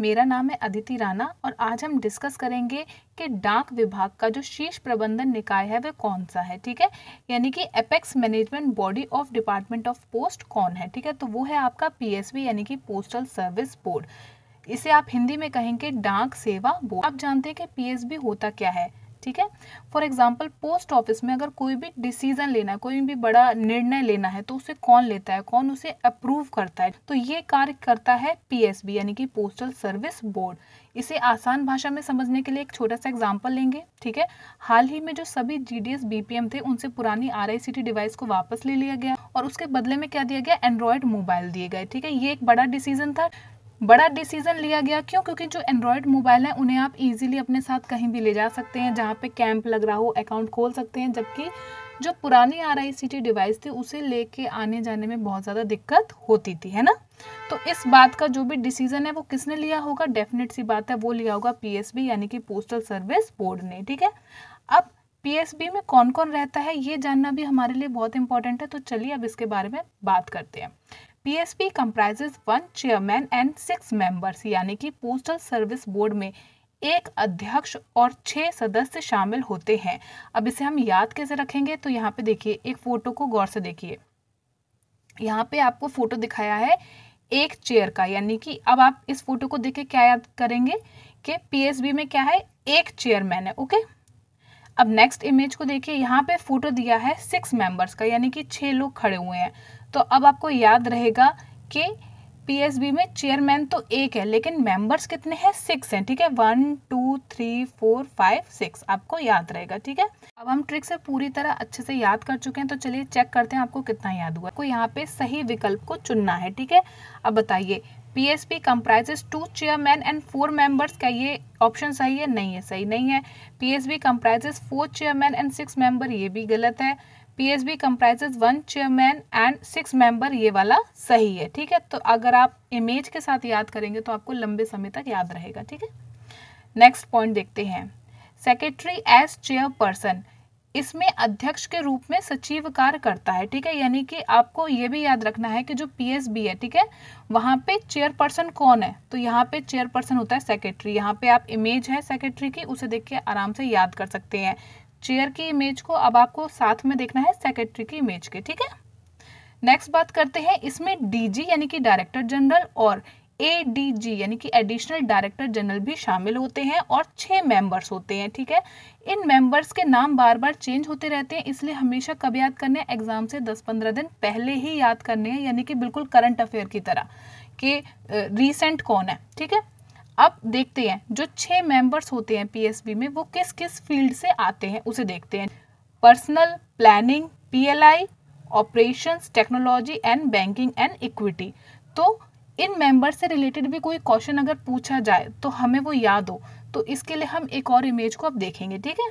मेरा नाम है अदिति राणा और आज हम डिस्कस करेंगे कि डाक विभाग का जो शीर्ष प्रबंधन निकाय है वह कौन सा है ठीक है यानी कि apex management body of department of post कौन है ठीक है तो वो है आपका पीएसबी यानी कि पोस्टल सर्विस बोर्ड इसे आप हिंदी में कहेंगे डाक सेवा बोर्ड आप जानते हैं कि पीएसबी होता क्या है ठीक है फॉर एग्जाम्पल पोस्ट ऑफिस में अगर कोई भी डिसीजन लेना है कोई भी बड़ा निर्णय लेना है तो उसे कौन लेता है कौन उसे अप्रूव करता है तो ये कार्य करता है पी यानी कि पोस्टल सर्विस बोर्ड इसे आसान भाषा में समझने के लिए एक छोटा सा एग्जाम्पल लेंगे ठीक है हाल ही में जो सभी जी डी थे उनसे पुरानी आर डिवाइस को वापस ले लिया गया और उसके बदले में क्या दिया गया एंड्रॉयड मोबाइल दिए गए ठीक है ये एक बड़ा डिसीजन था बड़ा डिसीजन लिया गया क्यों क्योंकि जो एंड्रॉयड मोबाइल है उन्हें आप इजीली अपने साथ कहीं भी ले जा सकते हैं जहाँ पे कैंप लग रहा हो अकाउंट खोल सकते हैं जबकि जो पुरानी R I C T device थी उसे लेके आने जाने में बहुत ज़्यादा दिक्कत होती थी है ना तो इस बात का जो भी डिसीजन है वो किसने लिया होगा डेफिनेट सी बात है वो लिया होगा पी यानी कि पोस्टल सर्विस बोर्ड ने ठीक है अब पी में कौन कौन रहता है ये जानना भी हमारे लिए बहुत इंपॉर्टेंट है तो चलिए अब इसके बारे में बात करते हैं PSB comprises one chairman and six members यानी कि पोस्टल सर्विस बोर्ड में एक अध्यक्ष और छह सदस्य शामिल होते हैं अब इसे हम याद कैसे रखेंगे तो यहाँ पे देखिए एक फ़ोटो को गौर से देखिए यहाँ पे आपको फ़ोटो दिखाया है एक चेयर का यानी कि अब आप इस फोटो को देख के क्या याद करेंगे कि पीएसबी में क्या है एक चेयरमैन है ओके अब नेक्स्ट इमेज को देखिए यहाँ पे फोटो दिया है सिक्स मेंबर्स का यानी कि छह लोग खड़े हुए हैं तो अब आपको याद रहेगा कि पीएसबी में चेयरमैन तो एक है लेकिन मेंबर्स कितने हैं सिक्स हैं ठीक है one two three four five six आपको याद रहेगा ठीक है अब हम ट्रिक से पूरी तरह अच्छे से याद कर चुके हैं तो चलिए चेक करते हैं आपको कितना याद हुआ आपको यहाँ पे सही विकल्प को चुनना है ठीक है अब बताइए P S B comprises two chairman and four members का ये ऑप्शन सही है नहीं है सही नहीं है P S B comprises four chairman and six member ये भी गलत है PSB comprises one chairman and six member ये वाला सही है ठीक है तो अगर आप इमेज के साथ याद करेंगे तो आपको लंबे समय तक याद रहेगा ठीक है नेक्स्ट पॉइंट देखते हैं सेक्रेटरी एज चेयरपर्सन इसमें अध्यक्ष के रूप में सचिव कार्य करता है ठीक है यानी कि आपको ये भी याद रखना है कि जो पीएसबी है ठीक है वहाँ पे चेयरपर्सन कौन है तो यहाँ पे चेयरपर्सन होता है सेक्रेटरी यहाँ पे आप इमेज है सेक्रेटरी की उसे देख के आराम से याद कर सकते हैं चेयर की इमेज को अब आपको साथ में देखना है सेक्रेटरी की इमेज के ठीक है नेक्स्ट बात करते हैं इसमें डीजी यानी कि डायरेक्टर जनरल और एडीजी यानी कि एडिशनल डायरेक्टर जनरल भी शामिल होते हैं और छह मेंबर्स होते हैं ठीक है इन मेंबर्स के नाम बार बार चेंज होते रहते हैं इसलिए हमेशा कब याद करने एग्जाम से 10-15 दिन पहले ही याद करने हैं यानी कि बिल्कुल करंट अफेयर की तरह कि रीसेंट कौन है ठीक है अब देखते हैं जो छह मेंबर्स होते हैं पीएसबी में वो किस किस फील्ड से आते हैं उसे देखते हैं personal planning PLI operations technology and banking and equity तो इन मेंबर से रिलेटेड भी कोई क्वेश्चन अगर पूछा जाए तो हमें वो याद हो तो इसके लिए हम एक और इमेज को अब देखेंगे ठीक है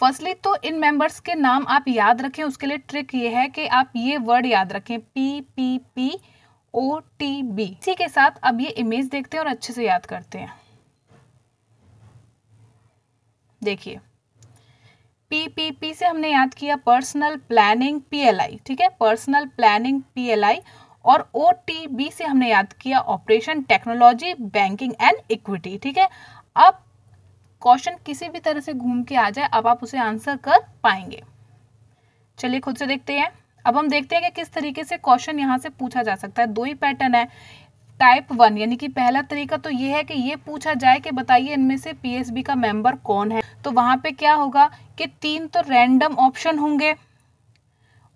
फर्स्टली तो इन मेंबर्स के नाम आप याद रखें उसके लिए ट्रिक ये है कि आप ये वर्ड याद रखें P P P O T B इसी के साथ अब ये इमेज देखते हैं और अच्छे से याद करते हैं देखिए पीपीपी से हमने याद किया personal planning P L I ठीक है personal planning P L I और ओ टी बी से हमने याद किया operation technology banking and equity ठीक है अब क्वेश्चन किसी भी तरह से घूम के आ जाए अब आप उसे आंसर कर पाएंगे चलिए खुद से देखते हैं अब हम देखते हैं कि किस तरीके से क्वेश्चन यहाँ से पूछा जा सकता है दो ही पैटर्न है टाइप वन यानी कि पहला तरीका तो ये है कि ये पूछा जाए कि बताइए इनमें से पीएसबी का मेंबर कौन है तो वहां पे क्या होगा कि तीन तो रैंडम ऑप्शन होंगे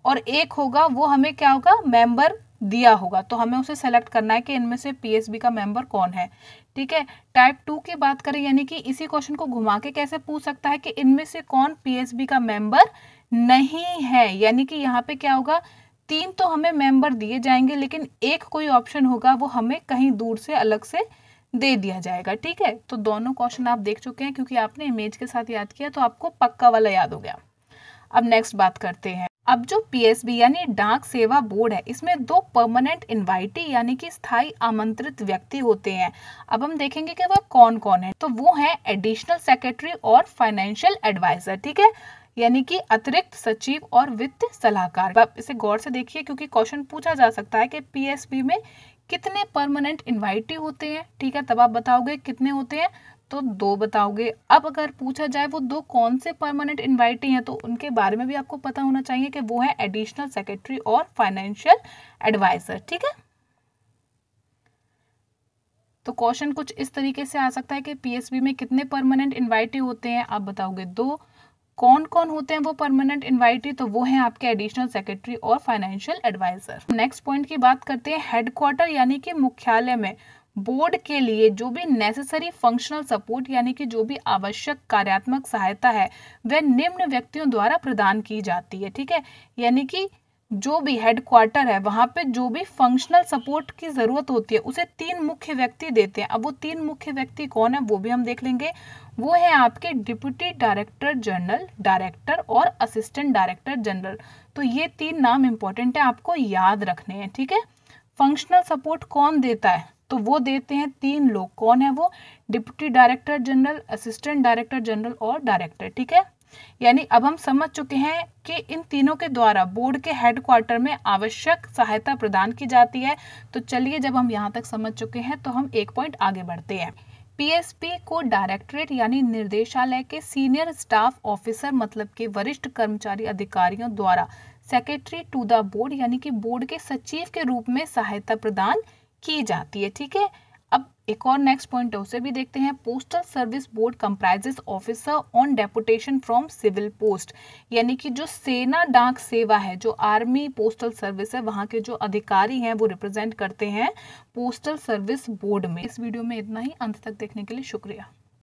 और एक होगा वो हमें क्या होगा मेंबर दिया होगा तो हमें उसे सेलेक्ट करना है कि इनमें से पीएसबी का मेंबर कौन है ठीक है टाइप टू की बात करें यानी कि इसी क्वेश्चन को घुमा के कैसे पूछ सकता है कि इनमें से कौन पीएसबी का मेंबर नहीं है यानी कि यहाँ पे क्या होगा तीन तो हमें मेंबर दिए जाएंगे लेकिन एक कोई ऑप्शन होगा वो हमें कहीं दूर से अलग से दे दिया जाएगा ठीक है तो दोनों क्वेश्चन आप देख चुके हैं क्योंकि आपने इमेज के साथ याद किया तो आपको पक्का वाला याद हो गया अब नेक्स्ट बात करते हैं अब जो पीएसबी यानी डाक सेवा बोर्ड है इसमें दो परमानेंट इनवाइटी यानी कि स्थायी आमंत्रित व्यक्ति होते हैं अब हम देखेंगे कि वह कौन कौन है तो वो है एडिशनल सेक्रेटरी और फाइनेंशियल एडवाइजर ठीक है यानी कि अतिरिक्त सचिव और वित्त सलाहकार आप इसे गौर से देखिए क्योंकि क्वेश्चन पूछा जा सकता है कि पीएसबी में कितने परमानेंट इन्वाइटी होते हैं ठीक है तब आप बताओगे कितने होते हैं तो दो बताओगे अब अगर पूछा जाए वो दो कौन से परमानेंट इन्वाइटी हैं तो उनके बारे में भी आपको पता होना चाहिए कि वो है एडिशनल सेक्रेटरी और फाइनेंशियल एडवाइजर ठीक है तो क्वेश्चन कुछ इस तरीके से आ सकता है कि पीएसबी में कितने परमानेंट इन्वाइटी होते हैं आप बताओगे दो कौन कौन होते हैं वो परमानेंट इन्वाइटी तो वो हैं आपके एडिशनल सेक्रेटरी और फाइनेंशियल एडवाइजर नेक्स्ट पॉइंट की बात करते हैं हेडक्वार्टर यानी कि मुख्यालय में बोर्ड के लिए जो भी नेसेसरी फंक्शनल सपोर्ट यानी कि जो भी आवश्यक कार्यात्मक सहायता है वह निम्न व्यक्तियों द्वारा प्रदान की जाती है ठीक है यानी कि जो भी हेडक्वार्टर है वहाँ पे जो भी फंक्शनल सपोर्ट की ज़रूरत होती है उसे तीन मुख्य व्यक्ति देते हैं अब वो तीन मुख्य व्यक्ति कौन है वो भी हम देख लेंगे वो है आपके डिप्यूटी डायरेक्टर जनरल डायरेक्टर और असिस्टेंट डायरेक्टर जनरल तो ये तीन नाम इंपॉर्टेंट है आपको याद रखने हैं ठीक है फंक्शनल सपोर्ट कौन देता है तो वो देते हैं तीन लोग कौन है वो deputy director general assistant director general और डायरेक्टर ठीक है यानी अब हम समझ चुके हैं कि इन तीनों के द्वारा बोर्ड के हेडक्वार्टर में आवश्यक सहायता प्रदान की जाती है तो चलिए जब हम यहाँ तक समझ चुके हैं तो हम एक पॉइंट आगे बढ़ते हैं पीएसपी को डायरेक्टरेट यानी निर्देशालय के सीनियर स्टाफ ऑफिसर मतलब के वरिष्ठ कर्मचारी अधिकारियों द्वारा सेक्रेटरी टू द बोर्ड यानी कि बोर्ड के सचिव के रूप में सहायता प्रदान की जाती है ठीक है अब एक और नेक्स्ट पॉइंट है उसे भी देखते हैं postal service board comprises officer on deputation from civil post यानी कि जो सेना डाक सेवा है जो आर्मी पोस्टल सर्विस है वहां के जो अधिकारी हैं वो रिप्रेजेंट करते हैं पोस्टल सर्विस बोर्ड में इस वीडियो में इतना ही अंत तक देखने के लिए शुक्रिया